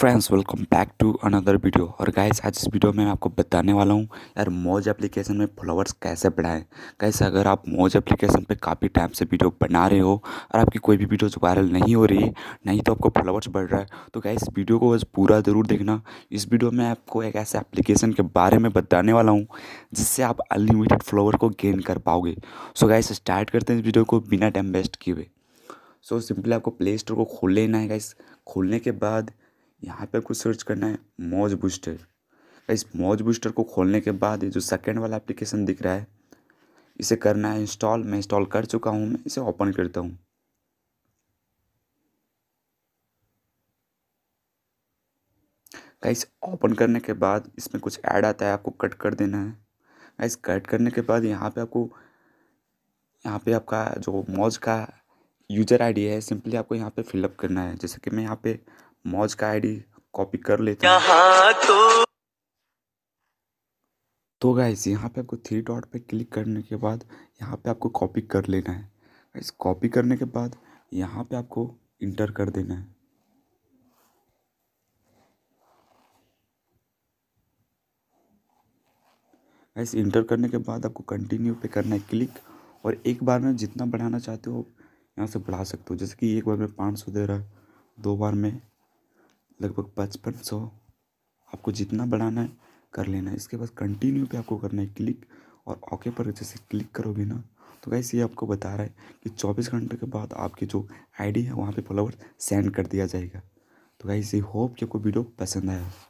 friends welcome back to another video और guys आज इस वीडियो में मैं आपको बताने वाला हूँ यार मौज एप्लीकेशन में फॉलोवर्स कैसे बढ़ाएं गाइस अगर आप मौज एप्लीकेशन पे काफ़ी टाइम से वीडियो बना रहे हो और आपकी कोई भी वीडियोज वायरल नहीं हो रही है नहीं तो आपको फॉलोवर्स बढ़ रहा है तो गाइस वीडियो को बस पूरा ज़रूर देखना इस वीडियो में आपको एक ऐसे एप्लीकेशन के बारे में बताने वाला हूँ जिससे आप अनलिमिटेड फॉलोअर को गेन कर पाओगे सो गाइस स्टार्ट करते हैं इस वीडियो को बिना टाइम वेस्ट किए हुए सो सिंपली आपको प्ले स्टोर को खोल लेना है गाइस खोलने के बाद यहाँ पर आपको सर्च करना है मौज बूस्टर इस मौज बूस्टर को खोलने के बाद ये जो सेकेंड वाला एप्लीकेशन दिख रहा है इसे करना है इंस्टॉल मैं इंस्टॉल कर चुका हूँ मैं इसे ओपन करता हूँ गाइस ओपन करने के बाद इसमें कुछ ऐड आता है आपको कट कर देना है गाइस कट करने के बाद यहाँ पे आपको यहाँ पे आपका जो मौज का यूजर आईडी है सिंपली आपको यहाँ पे फिलअप करना है जैसे कि मैं यहाँ पे मौज का आईडी कॉपी कर लेते हैं तो, तो गाइस यहाँ पे आपको थ्री डॉट पे क्लिक करने के बाद यहाँ पे आपको कॉपी कर लेना है इस कॉपी करने के बाद यहाँ पे आपको इंटर कर देना है इस इंटर करने के बाद आपको कंटिन्यू पे करना है क्लिक और एक बार में जितना बढ़ाना चाहते हो यहाँ से बढ़ा सकते हो जैसे कि एक बार में पाँच सौ दे रहा है दो बार में लगभग पचपन सौ आपको जितना बढ़ाना है कर लेना है इसके बाद कंटिन्यू पे आपको करना है क्लिक और ओके पर जैसे क्लिक करोगे ना तो गैस ये आपको बता रहा है कि 24 घंटे के बाद आपकी जो आईडी है वहाँ पे फॉलोवर सेंड कर दिया जाएगा तो गैस ये होप कि आपको वीडियो पसंद आया